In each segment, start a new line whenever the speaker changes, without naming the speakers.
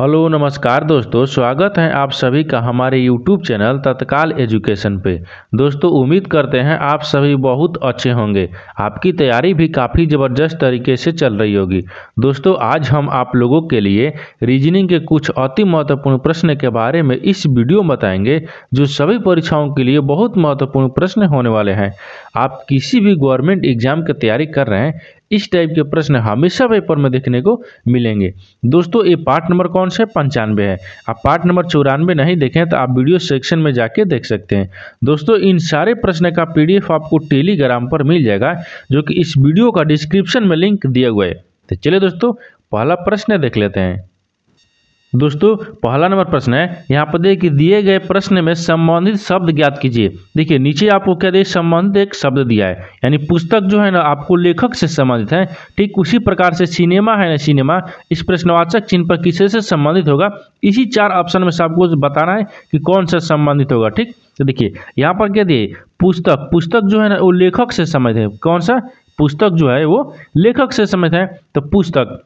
hello नमस्कार दोस्तों स्वागत है आप सभी का हमारे यूट्यूब चैनल तत्काल एजुकेशन पे दोस्तों उम्मीद करते हैं आप सभी बहुत अच्छे होंगे आपकी तैयारी भी काफ़ी ज़बरदस्त तरीके से चल रही होगी दोस्तों आज हम आप लोगों के लिए रीजनिंग के कुछ अति महत्वपूर्ण प्रश्न के बारे में इस वीडियो में बताएंगे जो सभी परीक्षाओं के लिए बहुत महत्वपूर्ण प्रश्न होने वाले हैं आप किसी भी गवर्नमेंट एग्जाम की तैयारी कर रहे हैं इस टाइप के प्रश्न हमेशा पेपर में देखने को मिलेंगे दोस्तों ये पार्ट नंबर कौन सा है पंचानवे है आप पार्ट नंबर चौरानवे नहीं देखें तो आप वीडियो सेक्शन में जाके देख सकते हैं दोस्तों इन सारे प्रश्न का पीडीएफ आपको टेलीग्राम पर मिल जाएगा जो कि इस वीडियो का डिस्क्रिप्शन में लिंक दिया हुआ है तो चलिए दोस्तों पहला प्रश्न देख लेते हैं दोस्तों पहला नंबर प्रश्न है यहाँ पर देखिए दिए गए प्रश्न में संबंधित शब्द ज्ञात कीजिए देखिए नीचे आपको क्या दिए संबंधित एक शब्द दिया है यानी पुस्तक जो है ना आपको लेखक से संबंधित है ठीक उसी प्रकार से सिनेमा है ना सिनेमा इस प्रश्नवाचक चिन्ह पर किसे से संबंधित होगा इसी चार ऑप्शन में से आपको बताना है कि कौन सा संबंधित होगा ठीक तो देखिए यहाँ पर क्या दिए पुस्तक पुस्तक जो है ना वो लेखक से संबंधित है कौन सा पुस्तक जो है वो लेखक से संबंधित है तो पुस्तक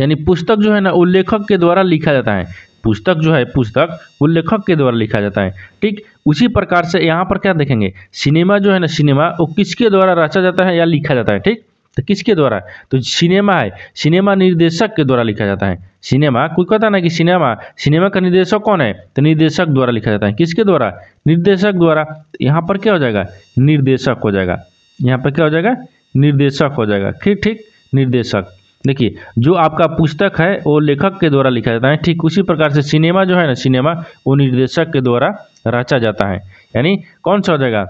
यानी पुस्तक जो है ना उल्लेखक के द्वारा लिखा जाता है पुस्तक जो है पुस्तक उल्लेखक के द्वारा लिखा जाता है ठीक उसी प्रकार से यहाँ पर क्या देखेंगे सिनेमा जो है ना सिनेमा वो किसके द्वारा रचा जाता है या लिखा जाता है ठीक तो किसके द्वारा तो सिनेमा है सिनेमा निर्देशक के द्वारा लिखा जाता है सिनेमा कोई कहता ना कि सिनेमा सिनेमा का निर्देशक कौन है तो निर्देशक द्वारा लिखा जाता है किसके द्वारा निर्देशक द्वारा तो यहाँ पर क्या हो जाएगा निर्देशक हो जाएगा यहाँ पर क्या हो जाएगा निर्देशक हो जाएगा ठीक ठीक निर्देशक देखिए जो आपका पुस्तक है वो लेखक के द्वारा लिखा जाता है ठीक उसी प्रकार से सिनेमा जो है ना सिनेमा वो निर्देशक के द्वारा रचा जाता है यानी कौन सा हो जाएगा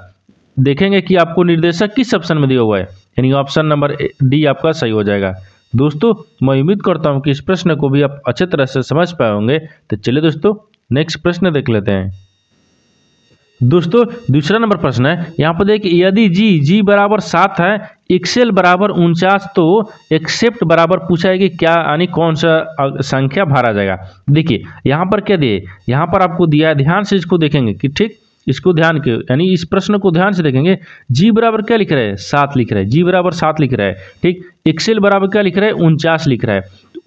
देखेंगे कि आपको निर्देशक किस ऑप्शन में दिया हुआ है यानी ऑप्शन नंबर डी आपका सही हो जाएगा दोस्तों मैं उम्मीद करता हूँ कि इस प्रश्न को भी आप अच्छे तरह से समझ पाए होंगे तो चलिए दोस्तों नेक्स्ट प्रश्न देख लेते हैं दोस्तों दूसरा नंबर प्रश्न है यहाँ पर देखिए यदि जी जी बराबर सात है एक्सेल बराबर उनचास तो एक्सेप्ट बराबर पूछा है कि क्या यानी कौन सा संख्या भरा जाएगा देखिए यहाँ पर क्या दिए यहाँ पर आपको दिया है ध्यान से इसको देखेंगे कि ठीक इसको ध्यान के यानी इस प्रश्न को ध्यान से देखेंगे जी बराबर क्या लिख रहे हैं सात लिख रहे हैं जी बराबर सात लिख रहा है ठीक एक्सेल बराबर क्या लिख रहे हैं उनचास लिख रहा है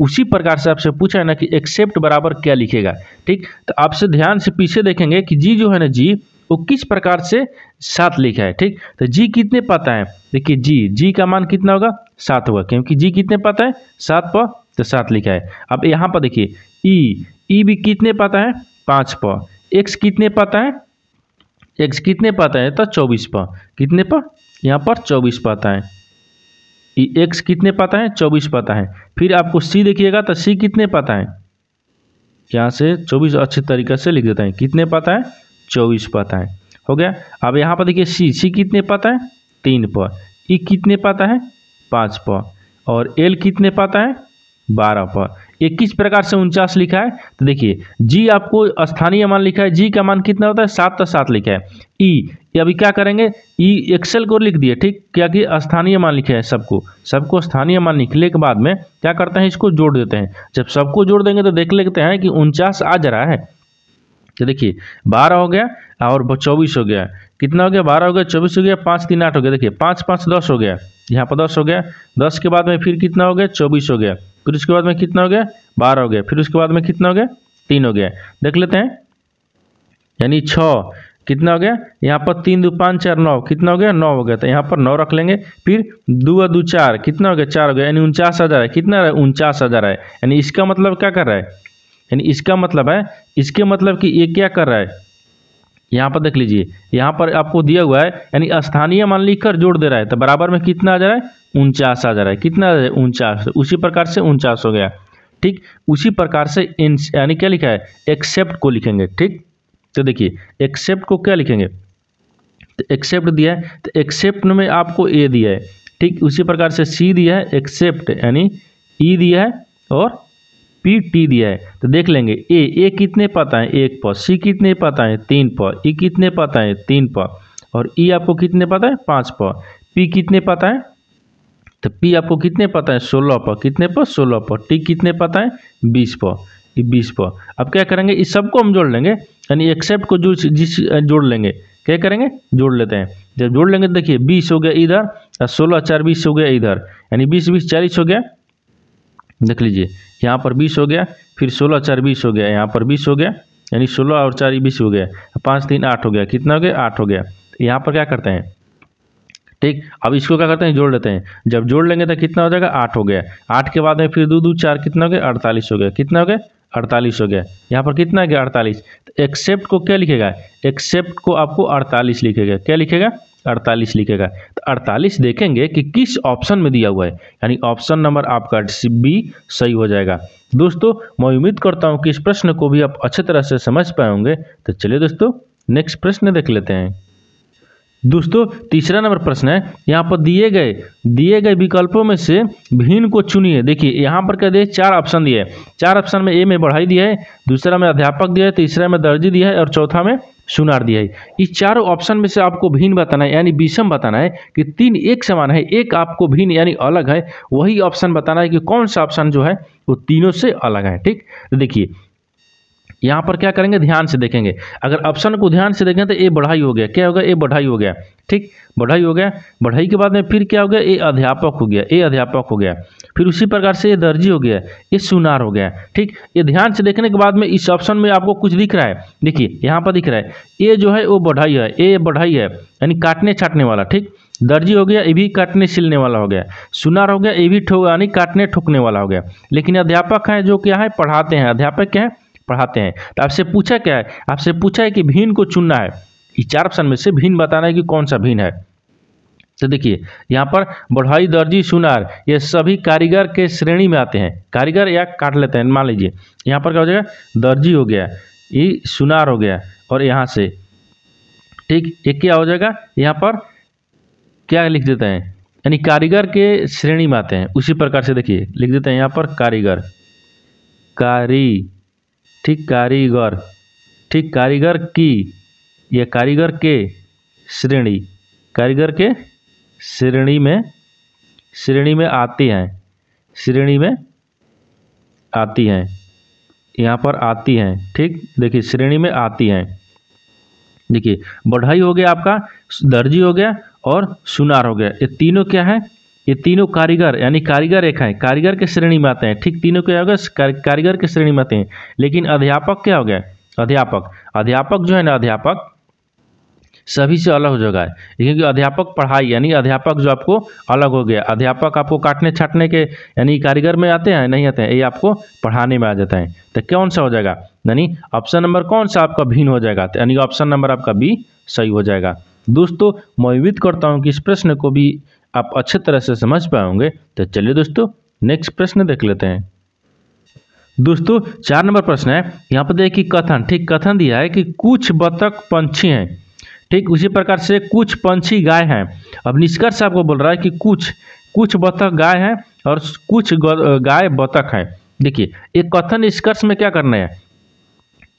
उसी प्रकार से आपसे पूछा है ना कि एक्सेप्ट बराबर क्या लिखेगा ठीक तो आपसे ध्यान से पीछे देखेंगे कि जी जो है ना जी वो किस प्रकार से सात लिखा है ठीक तो जी कितने पाता है देखिए जी जी का मान कितना होगा सात होगा क्योंकि जी कितने पाता है सात प तो सात लिखा है अब यहाँ पर देखिए ई ई भी कितने पाता है पाँच प एक्स कितने पाता है एक्स कितने पाता है तो चौबीस प कितने पर यहाँ पर चौबीस पाता है ई एक्स कितने पाता है चौबीस पता है फिर आपको सी देखिएगा तो सी कितने पता है यहाँ से चौबीस अच्छे तरीके से लिख देते हैं कितने पाता है चौबीस पाता है हो गया अब यहाँ पर देखिए सी सी कितने पाता है तीन पर ई कितने पाता है पाँच पर और एल कितने पाता है बारह पर ये किस प्रकार से उनचास लिखा है तो देखिए जी आपको स्थानीय मान लिखा है जी का मान कितना होता है सात तो सात लिखा है ई e, अभी क्या करेंगे ई e, एक्सेल को लिख दिए ठीक क्या कि स्थानीय मान लिखा है सबको सबको स्थानीय मान लिखने के बाद में क्या करते हैं इसको जोड़ देते हैं जब सबको जोड़ देंगे तो देख लेते हैं कि उनचास आ जा रहा है तो देखिए बारह हो गया और चौबीस हो गया कितना हो गया बारह हो गया चौबीस हो गया पाँच तीन आठ हो गया देखिए पाँच पाँच दस हो गया यहाँ पर दस हो गया दस के बाद में फिर कितना हो गया चौबीस हो गया फिर उसके बाद में कितना हो गया बारह हो गया फिर उसके बाद में कितना हो गया तीन हो गया देख लेते हैं यानी छः कितना हो गया यहाँ पर तीन दो पाँच चार नौ कितना हो गया नौ हो गया तो यहाँ पर नौ रख लेंगे फिर दो और दो चार कितना हो गया चार हो गया यानी उनचास हज़ार है कितना उनचास हज़ार है यानी इसका मतलब क्या कर रहा है यानी इसका मतलब है इसके मतलब कि ये क्या कर रहा है यहाँ पर देख लीजिए यहाँ पर आपको दिया हुआ है यानी स्थानीय मान लिखकर जोड़ दे रहा है तो बराबर में कितना आ जा रहा है उनचास आ जा रहा है कितना आ जा रहा है उनचास उसी प्रकार से उनचास हो गया ठीक उसी प्रकार से इन यानी क्या लिखा है एक्सेप्ट को लिखेंगे ठीक तो देखिए एक्सेप्ट को क्या लिखेंगे तो एक्सेप्ट दिया है तो एक्सेप्ट में आपको ए दिया है ठीक उसी प्रकार से सी दिया है एक्सेप्ट यानी ई दिया है और पी टी दिया है तो देख लेंगे ए ए कितने पाता है एक पर सी कितने पाता है तीन पर ई e कितने पाता है तीन पर और ई e आपको कितने पाता है पाँच पर पी कितने पाता है तो पी आपको कितने पता है सोलह पर कितने पर सोलह पर टी कितने पाता है बीस पर बीस पर अब क्या करेंगे इस सबको हम जोड़ लेंगे यानी एक्सेप्ट को जो जिस जोड़ लेंगे क्या करेंगे जोड़ लेते हैं जब जोड़ लेंगे तो देखिए बीस हो गया इधर और सोलह चार बीस हो गया इधर यानी बीस बीस चालीस हो गया देख लीजिए यहाँ पर बीस हो गया फिर सोलह चार बीस हो गया यहाँ पर बीस हो गया यानी सोलह और चार बीस हो गया पाँच तीन आठ हो गया कितना हो गया आठ हो गया यहाँ पर क्या करते हैं ठीक अब इसको क्या करते हैं जोड़ लेते हैं जब जोड़ लेंगे तो कितना हो जाएगा आठ हो गया आठ के बाद में फिर दो दो चार कितना हो गया अड़तालीस हो गया कितना हो गया अड़तालीस हो गया यहाँ पर कितना गया अड़तालीस एक्सेप्ट को क्या लिखेगा एक्सेप्ट को आपको अड़तालीस लिखेगा क्या लिखेगा अड़तालीस लिखेगा तो अड़तालीस देखेंगे कि किस ऑप्शन में दिया हुआ है यानी ऑप्शन नंबर आपका बी सही हो जाएगा दोस्तों मैं उम्मीद करता हूँ कि इस प्रश्न को भी आप अच्छे तरह से समझ पाए होंगे तो चलिए दोस्तों नेक्स्ट प्रश्न देख लेते हैं दोस्तों तीसरा नंबर प्रश्न है यहाँ पर दिए गए दिए गए विकल्पों में से भिन्न को चुनिए देखिए यहाँ पर क्या दिए चार ऑप्शन दिए चार ऑप्शन में ए में बढ़ाई दिया है दूसरा में अध्यापक दिया है तीसरा में दर्जी दिया है और चौथा में सुनार दिया है इस चारों ऑप्शन में से आपको भिन्न बताना है यानी विषम बताना है कि तीन एक समान है एक आपको भिन्न यानी अलग है वही ऑप्शन बताना है कि कौन सा ऑप्शन जो है वो तीनों से अलग है ठीक देखिए यहाँ पर क्या करेंगे ध्यान से देखेंगे अगर ऑप्शन को ध्यान से देखें तो ए बढ़ाई हो गया क्या होगा ए बढ़ाई हो गया ठीक बढ़ाई हो गया बढ़ाई के बाद में फिर क्या हो गया ए अध्यापक हो गया ए अध्यापक हो गया फिर उसी प्रकार से ये दर्जी हो गया ये सुनार हो गया ठीक ये ध्यान से देखने के बाद में इस ऑप्शन में आपको कुछ दिख रहा है देखिए यहाँ पर दिख रहा है ए जो है वो बढ़ाई है ए बढ़ाई है यानी काटने छाटने वाला ठीक दर्जी हो गया ये भी काटने सिलने वाला हो गया सुनार हो गया ये भी ठो यानी काटने ठोकने वाला हो गया लेकिन अध्यापक हैं जो क्या है पढ़ाते हैं अध्यापक क्या है पढ़ाते हैं तो आपसे पूछा क्या है आपसे पूछा है कि भीन को चुनना है ये चार ऑप्शन में से भीन बताना है कि कौन सा भीन है तो देखिए यहाँ पर बढ़ाई दर्जी सुनार ये सभी कारीगर के श्रेणी में आते हैं कारीगर या काट लेते हैं मान लीजिए यहाँ पर क्या हो जाएगा दर्जी हो गया ये सुनार हो गया और यहाँ से ठीक ये क्या हो जाएगा यहाँ पर क्या लिख देते हैं यानी कारीगर के श्रेणी में आते हैं उसी प्रकार से देखिए लिख देते हैं यहाँ पर कारीगर कारी ठीक कारीगर ठीक कारीगर की या कारीगर के श्रेणी कारीगर के श्रेणी में श्रेणी में आती हैं श्रेणी में आती हैं यहाँ पर आती हैं ठीक देखिए श्रेणी में आती हैं देखिए बढ़ाई हो गया आपका दर्जी हो गया और सुनार हो गया ये तीनों क्या है ये तीनों कारीगर यानी कारीगर रेखाएं कारीगर के श्रेणी में आते हैं ठीक तीनों क्या हो गया कारीगर के श्रेणी में आते हैं लेकिन अध्यापक क्या हो गया अध्यापक अध्यापक जो है ना अध्यापक सभी से अलग हो जाएगा क्योंकि अध्यापक पढ़ाई यानी अध्यापक जो आपको अलग हो गया अध्यापक आपको काटने छाटने के यानी कारीगर में आते हैं नहीं आते हैं ये आपको पढ़ाने में आ जाता है तो कौन सा हो जाएगा यानी ऑप्शन नंबर कौन सा आपका भिन्न हो जाएगा यानी ऑप्शन नंबर आपका बी सही हो जाएगा दोस्तों मैं उम्मीद करता हूँ कि इस प्रश्न को भी आप अच्छे तरह से समझ पाएंगे तो चलिए दोस्तों नेक्स्ट प्रश्न देख लेते हैं दोस्तों चार नंबर प्रश्न है यहाँ पर देखिए कथन ठीक कथन दिया है कि कुछ बतख पंछी हैं ठीक उसी प्रकार से कुछ पंछी गाय हैं अब निष्कर्ष आपको बोल रहा है कि कुछ कुछ बतख गाय हैं और कुछ गाय बतख हैं देखिए एक कथन निष्कर्ष में क्या करना है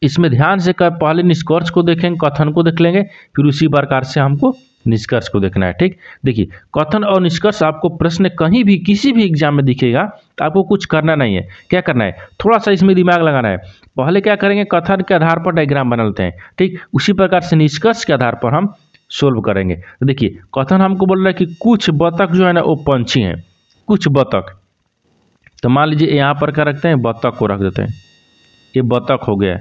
इसमें ध्यान से कर पहले निष्कर्ष को देखेंगे कथन को देख लेंगे फिर उसी प्रकार से हमको निष्कर्ष को देखना है ठीक देखिए कथन और निष्कर्ष आपको प्रश्न कहीं भी किसी भी एग्जाम में दिखेगा तो आपको कुछ करना नहीं है क्या करना है थोड़ा सा इसमें दिमाग लगाना है पहले क्या करेंगे कथन के आधार पर डायग्राम बना लेते हैं ठीक उसी प्रकार से निष्कर्ष के आधार पर हम सोल्व करेंगे तो देखिए कथन हमको बोल रहा है कि कुछ बतख जो है ना वो पंछी हैं कुछ बतख तो मान लीजिए यहाँ पर क्या रखते हैं बतख को रख देते हैं ये बतख हो गया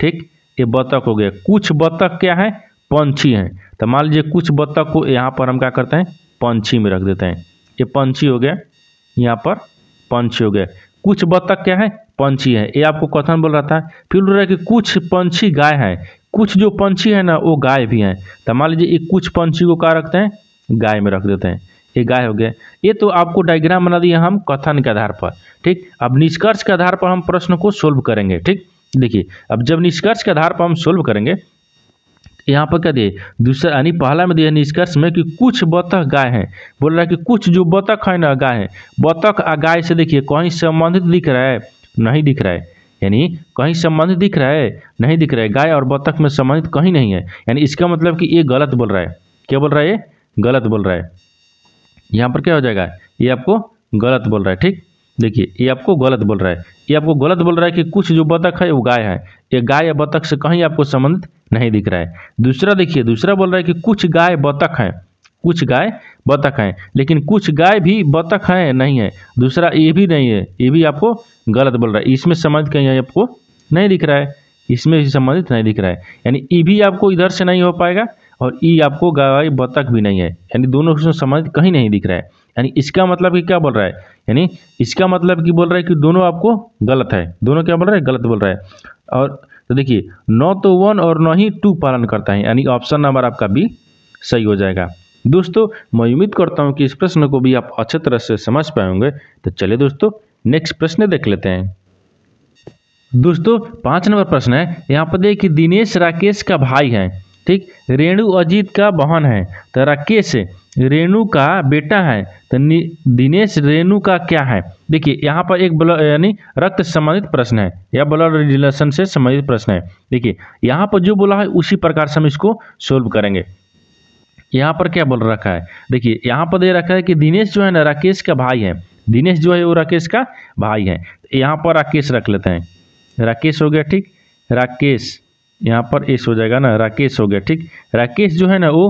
ठीक ये बतख हो गया कुछ बतख क्या है पंछी हैं तो मान लीजिए कुछ बत्तख को यहाँ पर हम क्या करते हैं पंछी में रख देते हैं ये पंछी हो गया यहाँ पर पंछी हो गया कुछ बत्तख क्या है पंछी है ये आपको कथन बोल रहा था फिर बोल रहा है कि कुछ पंछी गाय हैं कुछ जो पंछी है ना वो गाय भी हैं तो मान लीजिए ये कुछ पंछी को क्या रखते हैं गाय में रख देते हैं ये गाय हो गया ये तो आपको डायग्राम बना दिया हम कथन के आधार पर ठीक अब निष्कर्ष के आधार पर हम प्रश्न को सोल्व करेंगे ठीक देखिए अब जब निष्कर्ष के आधार पर हम सोल्व करेंगे यहाँ पर क्या दिए दूसरा यानी पहला में दिया निष्कर्ष में कि कुछ बतख गाय हैं बोल रहा है कि कुछ जो बतख है ना गाय है बतख आ गाय से देखिए कहीं संबंधित दिख रहा है नहीं दिख रहा है यानी कहीं संबंधित दिख रहा है नहीं दिख रहा है गाय और बतख में संबंधित कहीं नहीं है यानी इसका मतलब कि ये गलत बोल रहा है क्या बोल रहा है ये गलत बोल रहा है यहाँ पर क्या हो जाएगा ये आपको गलत बोल रहा है ठीक देखिए ये आपको गलत बोल रहा है ये आपको गलत बोल रहा है कि कुछ जो बतख है वो गाय है ये गाय या बतख से कहीं आपको संबंधित नहीं दिख रहा है दूसरा देखिए दूसरा बोल रहा है कि कुछ गाय बतख हैं कुछ गाय बतख हैं लेकिन कुछ गाय भी बतख हैं नहीं है दूसरा ये भी नहीं है ये भी आपको गलत बोल रहा है इसमें संबंधित कहीं आपको नहीं दिख रहा है इसमें भी संबंधित नहीं दिख रहा है यानी ये भी आपको इधर से नहीं हो पाएगा और ई आपको गवाही बतख भी नहीं है यानी दोनों उसमें संबंधित कहीं नहीं दिख रहा है यानी इसका मतलब कि क्या बोल रहा है यानी इसका मतलब कि बोल रहा है कि दोनों आपको गलत है दोनों क्या बोल रहा है गलत बोल रहा है और तो देखिए नौ तो वन और नौ ही टू पालन करता है यानी ऑप्शन नंबर आपका भी सही हो जाएगा दोस्तों मैं उम्मीद करता हूँ कि इस प्रश्न को भी आप अच्छे तरह से समझ पाएंगे तो चलिए दोस्तों नेक्स्ट प्रश्न देख लेते हैं दोस्तों पाँच नंबर प्रश्न है यहाँ पर देखिए दिनेश राकेश का भाई है ठीक रेणु अजीत का बहन है तो राकेश रेणु का बेटा है तो दिनेश रेणु का क्या है देखिए यहाँ पर एक ब्लड यानी रक्त संबंधित प्रश्न है या ब्लड रिलेशन से संबंधित प्रश्न है देखिए यहाँ पर जो बोला है उसी प्रकार से हम इसको सोल्व करेंगे यहाँ पर क्या बोल रखा है देखिए यहाँ पर दे रखा है कि दिनेश जो है ना राकेश का भाई है दिनेश जो है वो राकेश का भाई है यहाँ पर राकेश रख लेते हैं राकेश हो गया ठीक राकेश यहाँ पर एस हो जाएगा ना राकेश हो गया ठीक राकेश जो है ना वो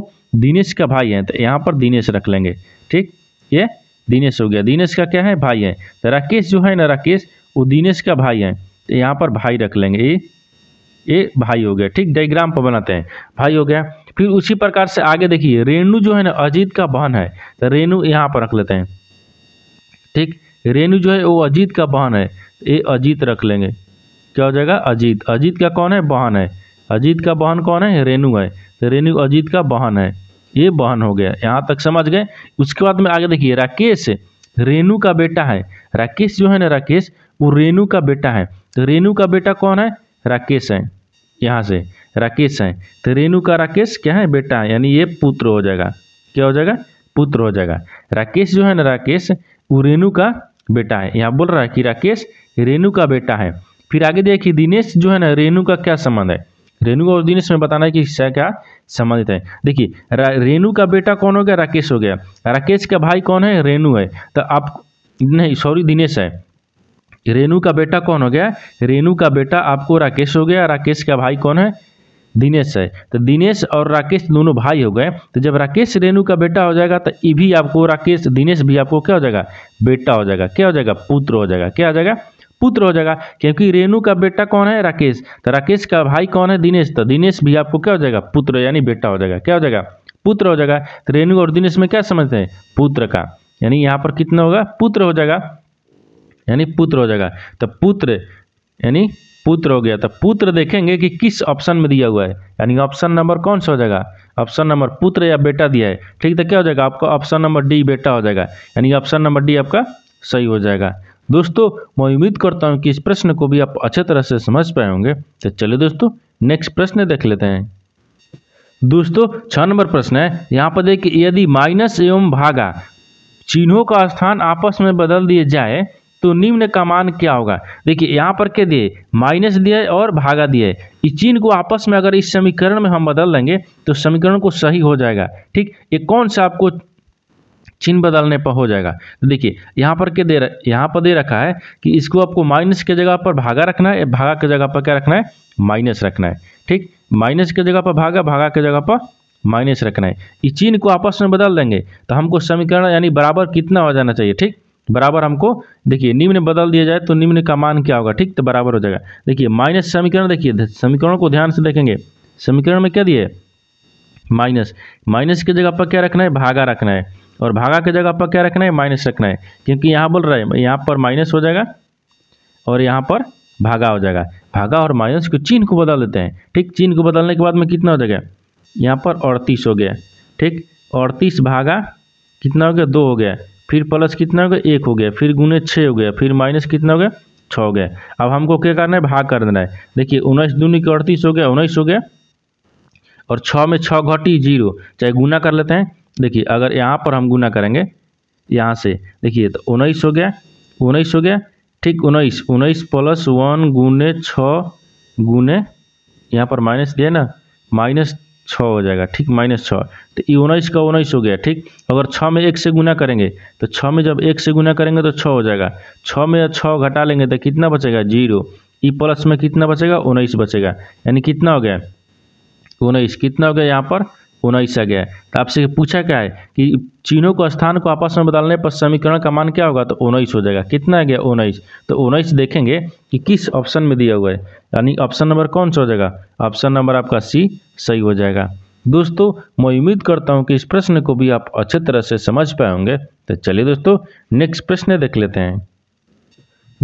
दिनेश का भाई है तो यहाँ पर दिनेश रख लेंगे ठीक ये दिनेश हो गया दिनेश का क्या है भाई है तो राकेश जो है ना राकेश वो दिनेश का भाई है तो यहाँ पर भाई रख लेंगे ये ये भाई हो गया ठीक डायग्राम पर बनाते हैं भाई हो गया फिर उसी प्रकार से आगे देखिए रेणु जो है ना अजीत का बहन है तो रेणु यहाँ पर रख लेते हैं ठीक रेणु जो है वो अजीत का बहन है तो ये अजीत रख लेंगे क्या हो जाएगा अजीत अजीत का कौन है बहन है अजीत का बहन कौन है रेणु है तो रेणु अजीत का बहन है ये बहन हो गया यहाँ तक समझ गए उसके बाद में आगे देखिए राकेश रेणु का बेटा है राकेश जो है ना राकेश वो रेणु का बेटा है तो रेणु का बेटा कौन है राकेश है यहाँ से राकेश है तो रेणु का राकेश क्या है बेटा है यानी ये पुत्र हो जाएगा क्या हो जाएगा पुत्र हो जाएगा राकेश जो है ना राकेश वो रेणु का बेटा है यहाँ बोल रहा है कि राकेश रेणु का बेटा है फिर आगे देखिए दिनेश जो है ना रेणु का क्या संबंध है रेणु और दिनेश में बताना है कि क्या संबंधित है देखिए रेणु का बेटा कौन हो गया राकेश हो गया राकेश का भाई कौन है रेणु है तो आप नहीं सॉरी दिनेश है रेणु का बेटा कौन हो गया रेणु का बेटा आपको राकेश हो गया राकेश का भाई कौन है दिनेश है तो दिनेश और राकेश दोनों भाई हो गए तो जब राकेश रेणु का बेटा हो जाएगा तो ये भी आपको राकेश दिनेश भी आपको क्या हो जाएगा बेटा हो जाएगा क्या हो जाएगा पुत्र हो जाएगा क्या हो जाएगा पुत्र हो जाएगा क्योंकि रेणु का बेटा कौन है राकेश तो राकेश का भाई कौन है दिनेश तो दिनेश भी आपको क्या हो जाएगा पुत्र यानी बेटा हो जाएगा क्या हो जाएगा पुत्र हो जाएगा तो रेणु और दिनेश में क्या समझते हैं पुत्र का यानी यहाँ पर कितना होगा पुत्र हो जाएगा यानी पुत्र हो जाएगा तो पुत्र यानी पुत्र हो गया तो पुत्र देखेंगे कि किस ऑप्शन में दिया हुआ है यानी ऑप्शन नंबर कौन सा हो जाएगा ऑप्शन नंबर पुत्र या बेटा दिया है ठीक तो क्या हो जाएगा आपका ऑप्शन नंबर डी बेटा हो जाएगा यानी ऑप्शन नंबर डी आपका सही हो जाएगा दोस्तों मैं उम्मीद करता हूँ कि इस प्रश्न को भी आप अच्छे तरह से समझ पाए होंगे तो चलिए दोस्तों नेक्स्ट प्रश्न देख लेते हैं दोस्तों छह नंबर प्रश्न है यहाँ पर देखिए यदि माइनस एवं भागा चिन्हों का स्थान आपस में बदल दिए जाए तो निम्न का मान क्या होगा देखिए यहाँ पर क्या दिए माइनस दिए और भागा दिए इस चिन्ह को आपस में अगर इस समीकरण में हम बदल देंगे तो समीकरण को सही हो जाएगा ठीक ये कौन सा आपको चिन्ह बदलने पर हो जाएगा तो देखिए यहाँ पर के दे यहाँ पर दे रखा है कि इसको आपको माइनस के जगह पर भागा रखना है भागा के जगह पर क्या रखना है माइनस रखना है ठीक माइनस के जगह पर भागा भागा के जगह पर माइनस रखना है इस चिन्ह को आपस में बदल देंगे तो हमको समीकरण यानी बराबर कितना हो जाना चाहिए ठीक बराबर हमको देखिए निम्न बदल दिया जाए तो निम्न का मान क्या होगा ठीक तो बराबर हो जाएगा देखिए माइनस समीकरण देखिए समीकरण को ध्यान से देखेंगे समीकरण में क्या दिए माइनस माइनस की जगह पर क्या रखना है भागा रखना है और भागा की जगह पर क्या रखना है माइनस रखना है क्योंकि यहाँ बोल रहा है यहाँ पर माइनस हो जाएगा और यहाँ पर भागा हो जाएगा भागा और माइनस को चिन्ह को बदल देते हैं ठीक चिन्ह को बदलने के बाद में कितना हो जाएगा यहाँ पर अड़तीस हो गया ठीक अड़तीस भागा कितना हो गया दो हो गया फिर प्लस कितना हो गया एक हो गया फिर गुने छः हो गया फिर माइनस कितना हो गया छः हो गया अब हमको क्या करना है भाग कर देना है देखिए उन्नीस दूनी के अड़तीस हो गया उन्नीस हो गया और छः में छः घटी जीरो चाहे गुना कर लेते हैं देखिए अगर यहाँ पर हम गुना करेंगे यहाँ से देखिए तो उन्नीस हो गया उन्नीस हो गया ठीक उन्नीस उन्नीस प्लस वन गुने छः गुने यहाँ पर माइनस दिया ना माइनस छः हो जाएगा ठीक माइनस छः तो ये उन्नीस का उन्नीस हो गया ठीक अगर छः में एक से गुना करेंगे तो छः में जब एक से गुना करेंगे तो छः हो जाएगा छः में छः घटा लेंगे तो कितना बचेगा जीरो ई प्लस में कितना बचेगा उन्नीस बचेगा यानी कितना हो गया उन्नीस कितना हो गया यहाँ पर उन्नीसा गया है तो आपसे पूछा क्या है कि चीनों को स्थान को आपस में बदलने पर समीकरण का मान क्या होगा तो उन्नीस हो जाएगा कितना गया उन्नीस तो उन्नीस देखेंगे कि किस ऑप्शन में दिया हुआ है यानी ऑप्शन नंबर कौन सा हो जाएगा ऑप्शन नंबर आपका सी सही हो जाएगा दोस्तों मैं उम्मीद करता हूँ कि इस प्रश्न को भी आप अच्छे तरह से समझ पाए होंगे तो चलिए दोस्तों नेक्स्ट प्रश्न देख लेते हैं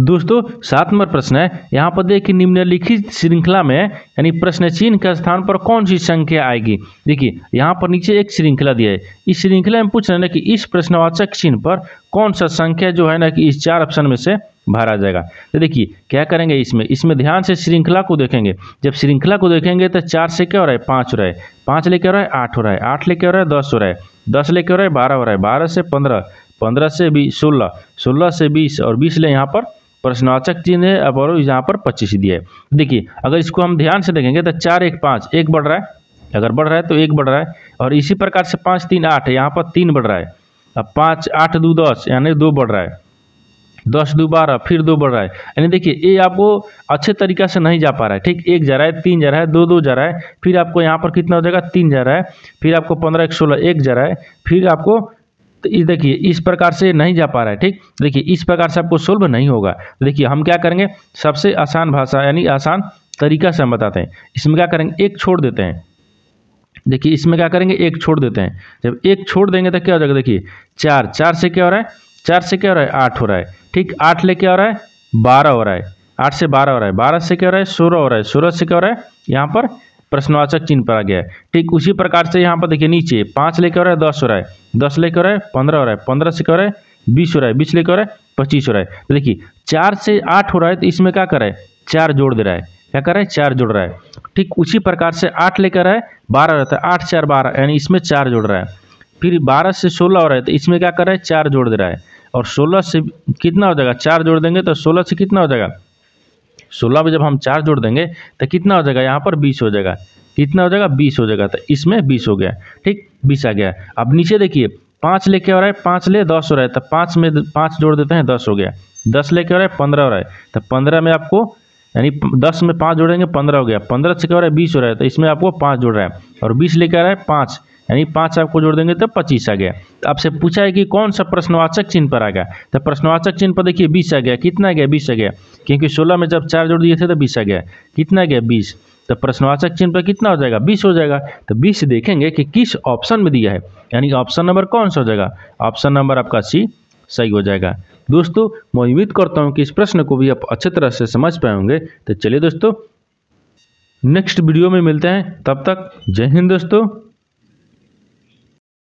दोस्तों सात नंबर प्रश्न है यहाँ पर देखिए निम्नलिखित श्रृंखला में यानी प्रश्न चिन्ह के स्थान पर कौन सी संख्या आएगी देखिए यहाँ पर नीचे एक श्रृंखला दिया है इस श्रृंखला में पूछ रहे हैं ना कि इस प्रश्नवाचक चिन्ह पर कौन सा संख्या जो है ना कि इस चार ऑप्शन में से भरा जाएगा तो देखिए क्या करेंगे इसमें इसमें ध्यान से श्रृंखला को देखेंगे जब श्रृंखला को देखेंगे तो चार से क्या हो रहा है पाँच हो रहा है पाँच लेके हो रहा है आठ हो रहा है आठ लेके हो रहा है दस हो रहा है दस लेके हो रहा है बारह हो रहा है बारह से पंद्रह पंद्रह से बीस सोलह सोलह से बीस और बीस ले यहाँ पर प्रश्नवाचक चिन्ह है और यहाँ पर पच्चीस दिया है देखिए अगर इसको हम ध्यान से देखेंगे तो चार एक पाँच एक बढ़ रहा है अगर बढ़ रहा है तो एक बढ़ रहा है और इसी प्रकार से पाँच तीन आठ यहाँ पर तीन बढ़ रहा है अब पाँच आठ दो दस यानी दो बढ़ रहा है दस दो बारह फिर दो बढ़ रहा है यानी देखिए ये आपको अच्छे तरीका से नहीं जा पा रहा है ठीक एक जा रहा है तीन जा रहा है दो दो जा रहा है फिर आपको यहाँ पर कितना हो जाएगा तीन जा रहा है फिर आपको पंद्रह एक सोलह एक जा रहा है फिर आपको तो इस देखिए इस प्रकार से नहीं जा पा रहा है ठीक देखिए इस प्रकार से आपको सोल्व नहीं होगा देखिए हम क्या करेंगे सबसे आसान भाषा यानी आसान तरीका से हम बताते हैं इसमें क्या करेंगे एक छोड़ देते हैं देखिए इसमें क्या करेंगे एक छोड़ देते हैं जब एक छोड़ देंगे तो क्या हो जाएगा देखिए चार चार से क्या हो रहा है चार से क्या हो रहा है आठ हो रहा है ठीक आठ ले क्या हो रहा है बारह हो रहा है आठ से बारह हो रहा है बारह से क्या हो रहा है सोलह हो रहा है सोलह से क्या हो रहा है यहाँ पर प्रश्नवाचक चिन्ह पर आ गया है ठीक उसी प्रकार से यहाँ पर देखिए नीचे पाँच लेकर हो रहा है दस हो रहा है दस लेकर हो रहा है पंद्रह हो रहा है पंद्रह से कर रहा है बीस हो रहा है बीस लेकर हो रहा है पच्चीस हो रहा है तो देखिए चार से आठ हो रहा है तो इसमें क्या कर है चार जोड़ दे रहा है क्या कर रहा है चार जोड़ रहा है ठीक उसी प्रकार से आठ लेकर है बारह रहता है आठ चार बारह यानी इसमें चार जोड़ रहा है फिर बारह से सोलह हो रहा है तो इसमें क्या कर रहा है चार जोड़ दे रहा है और सोलह से कितना हो जाएगा चार जोड़ देंगे तो सोलह से कितना हो जाएगा सोलह में जब हम चार जोड़ देंगे तो कितना हो जाएगा यहाँ पर बीस हो जाएगा कितना हो जाएगा बीस हो जाएगा तो इसमें बीस हो गया ठीक बीस आ गया अब नीचे देखिए पाँच लेके आ रहा है पाँच ले दस हो रहा है तो पाँच में पाँच जोड़ देते हैं दस हो गया दस लेके आ रहा है पंद्रह हो रहा है तो पंद्रह में आपको यानी दस में पाँच जोड़ेंगे पंद्रह हो गया पंद्रह से क्या हो रहा है बीस हो रहा है तो इसमें आपको पाँच जोड़ रहा है और बीस लेके आ रहा है पाँच यानी पाँच आपको जोड़ देंगे तो पच्चीस आ गया तो आपसे पूछा है कि कौन सा प्रश्नवाचक चिन्ह पर आ गया तो प्रश्नवाचक चिन्ह पर देखिए बीस आ गया कितना आ गया बीस आ गया क्योंकि सोलह में जब चार जोड़ दिए थे तो बीस आ गया कितना गया बीस तो प्रश्नवाचक चिन्ह पर कितना हो जाएगा बीस हो जाएगा तो बीस देखेंगे कि किस ऑप्शन में दिया है यानी ऑप्शन नंबर कौन सा हो जाएगा ऑप्शन नंबर आपका सी सही हो जाएगा दोस्तों मैं उम्मीद करता हूँ कि इस प्रश्न को भी आप अच्छे तरह से समझ पाए होंगे तो चलिए दोस्तों नेक्स्ट वीडियो में मिलते हैं तब तक जय हिंद दोस्तों